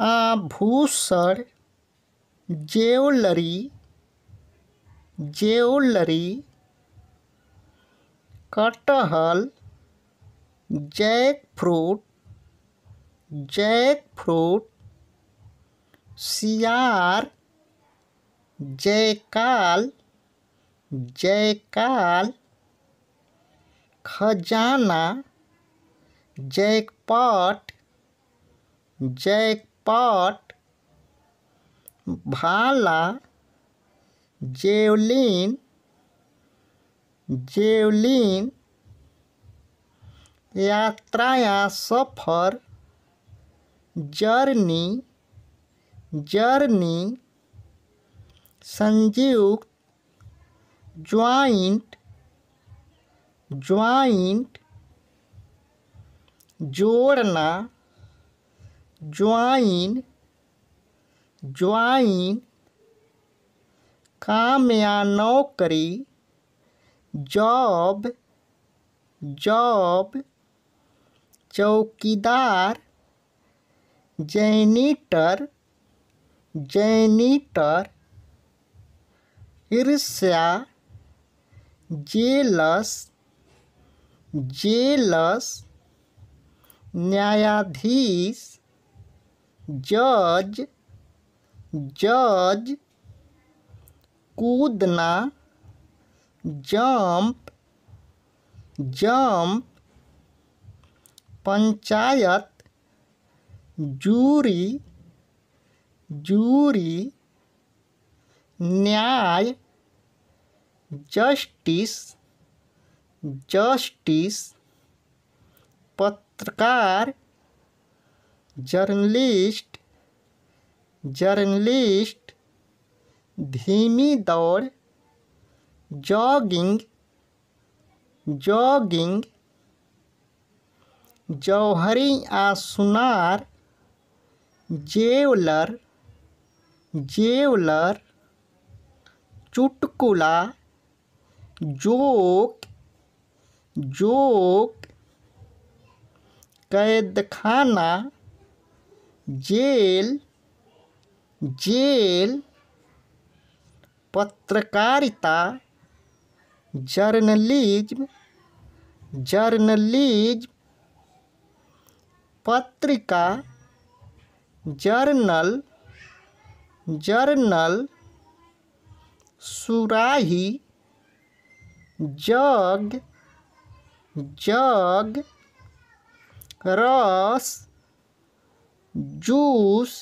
आभूषण jewellery jewellery कटहल jackfruit jackfruit सियार जयकाल जयकाल खजाना जैकपॉट जैक पट भाला जेवलिन जेवलिन या सफ़र जर्नी जर्नी संयुक्त ज्वाइंट ज्वाइंट जोड़ना ज्वाइन ज्वाइन काम या नौकरी जॉब जॉब चौकीदार जेनिटर जेनिटर ईर्ष्या जेलस जेलस न्यायाधीश जज जज कूदना jump jump panchayat jury jury न्याय जस्टिस जस्टिस पत्रकार जर्नलिस्ट जर्नलिस्ट धीमी दौड़ जॉगिंग जॉगिंग जौहरी आ सुनार जेवलर जेवलर चुटकुला जोक जोक कैदखाना जेल जेल पत्रकारिता जर्नलिज्म जर्नलिज्म पत्रिका जर्नल जर्नल सुराही जग जग रस जूस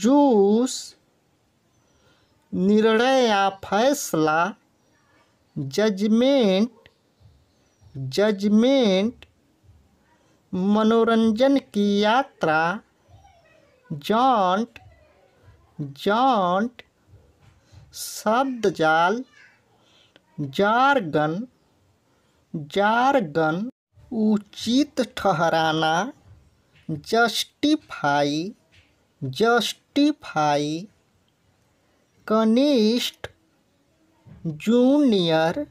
जूस निर्णय या फैसला जजमेंट जजमेंट मनोरंजन की यात्रा जॉन्ट जॉन्ट शब्द जाल जारगन जारगन उचित ठहराना जस्टिफाई जस्टिफाई कनिष्ठ जूनियर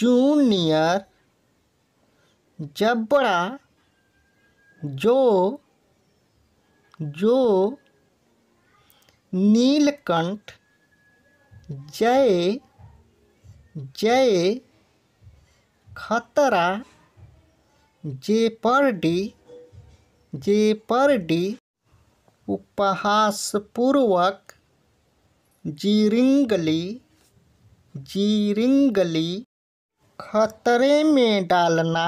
जूनियर जबड़ा जो जो नीलकंठ जय जय खतरा जेपर्डी जे परडी उपहासपूर्वक जीरिंगली जीरिंगली खतरे में डालना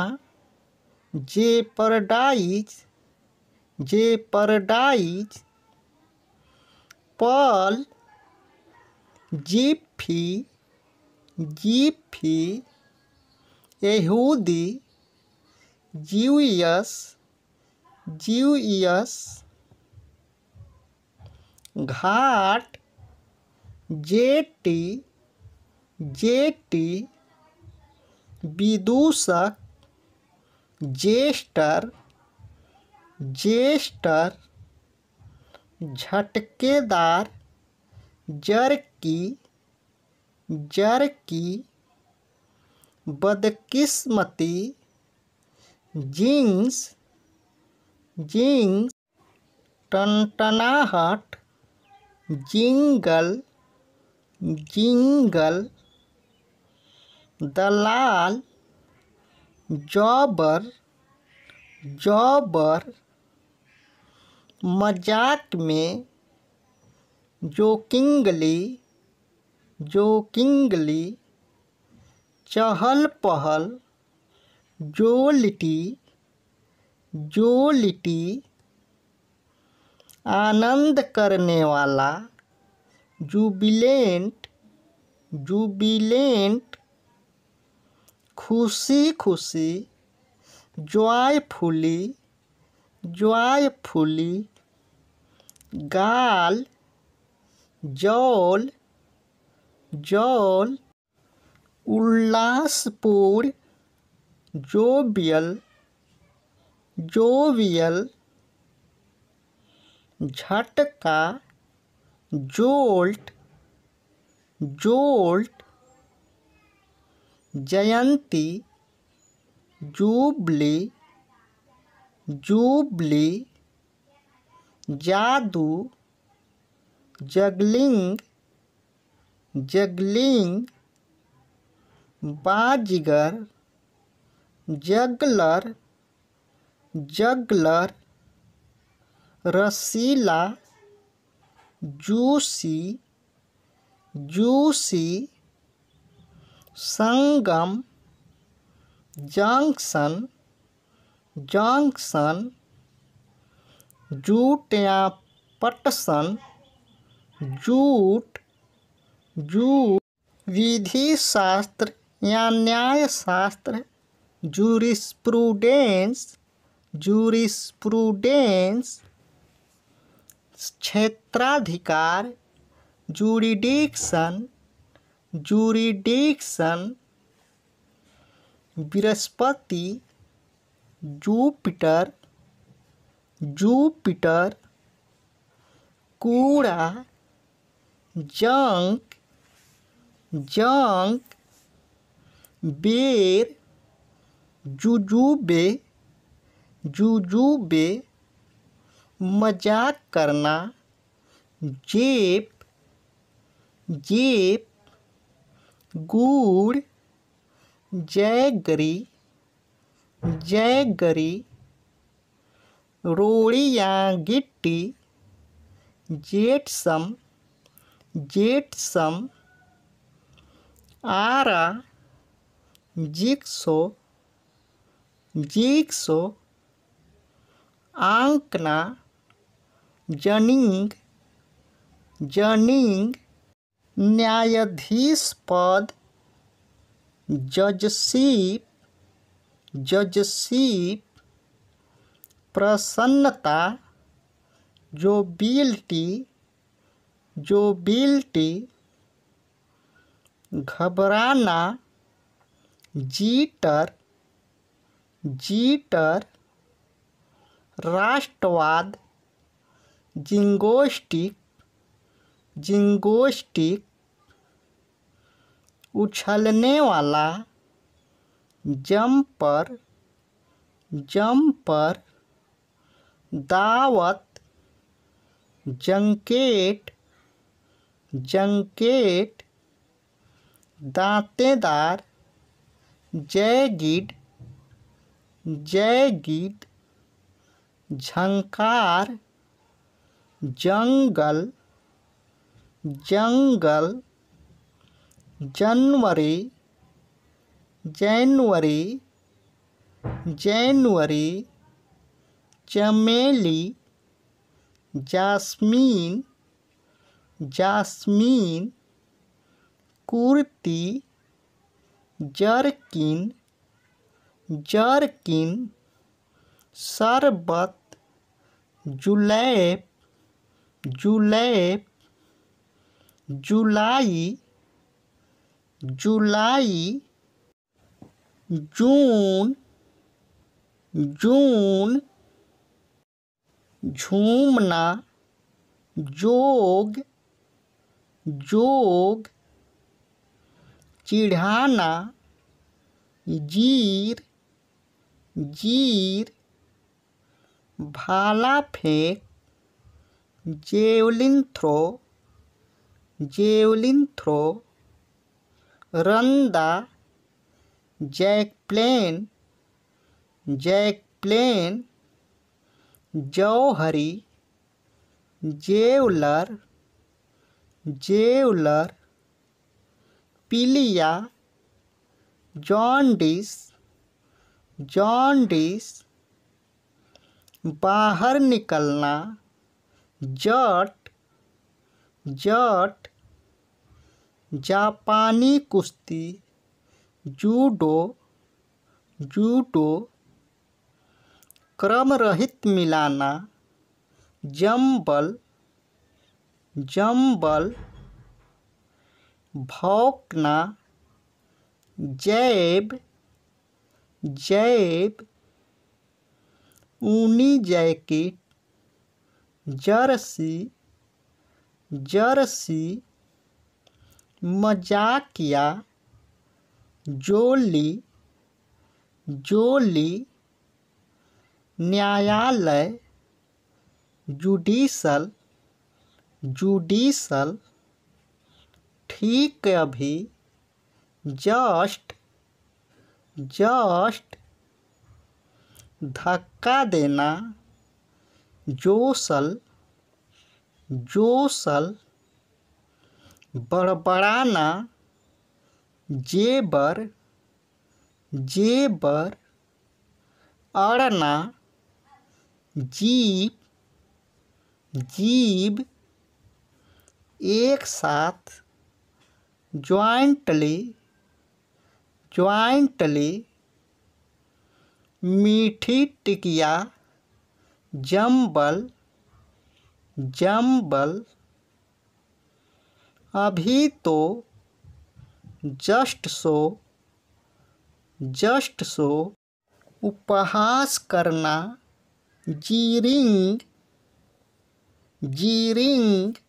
जे परडाइज जे परडाइज पल जीफी जीफी एहूदी जीवियस ज्यूइयस घाट जेटी जेटी विदूषक जेस्टर जेस्टर झटकेदार जरकी जरकी बदकिस्मती जींस जिंग टनटनाहट जिंगल जिंगल दलाल जॉबर जॉबर मजाक में जोकिंगली जोकिंगली चहल पहल जोलिटी जो लिटी आनंद करने वाला जुबिलेंट जुबिलेंट खुशी खुशी ज्वाय ज्वायफुली गाल जौल जौल उल्लासपुर जोबियल जोवियल झटका जोल्ट जोल्ट जयंती जुबली जुबली जादू जगलिंग जगलिंग बाजिगर जगलर जगलर रसीला जूसी जूसी संगम जंक्शन जंक्शन जूट या पटसन जूट जूट विधि शास्त्र या न्याय शास्त्र जूरिस्प्रूडेंस जूरिस्प्रूडेंस क्षेत्राधिकार जूरिडिक्शन जूरिडिक्शन बृहस्पति जूपिटर जूपिटर कूड़ा जंक जंक बेर जुजुबे जुजूबे मजाक करना जेब जेब गुड़ जयगरी जयगरी रोड़ी या गिट्टी जेठ सम आरा जिक्सो जिक्सो आंकना जनिंग जनिंग न्यायाधीश पद जजशिप जजशिप प्रसन्नता जोबिल्टी जोबिल्टी घबराना जीटर जीटर राष्ट्रवाद जिंगोस्टिक जिंगोस्टिक उछलने वाला जम्पर जम्पर दावत जंकेट जंकेट दांतेदार जय गिड जय गिड झंकार जंगल जंगल जनवरी जनवरी जनवरी चमेली जास्मीन जास्मीन कुर्ती जर्किन जर्किन शरबत जुलैप जुलैप जुलाई जुलाई जून जून झूमना जोग जोग चिढ़ाना जीर जीर भाला फेंक जेवलिन थ्रो जेवलिन थ्रो रंदा जैक प्लेन जैक प्लेन जौहरी जेवलर जेवलर पिलिया जॉन्डिस जॉन्डिस बाहर निकलना जट जट जापानी कुश्ती जूडो जूडो क्रम रहित मिलाना जम्बल जम्बल भौकना जैब जैब ऊनी जैकेट जर्सी जर्सी मजाकिया जोली जोली न्यायालय जुडिशल जुडिशल ठीक अभी जस्ट जस्ट धक्का देना जोसल जोसल बड़बड़ाना जेबर जेबर अड़ना जीप जीब एक साथ ज्वाइंटली ज्वाइंटली मीठी टिकिया जम्बल जम्बल अभी तो जस्ट सो जस्ट सो उपहास करना जीरिंग जीरिंग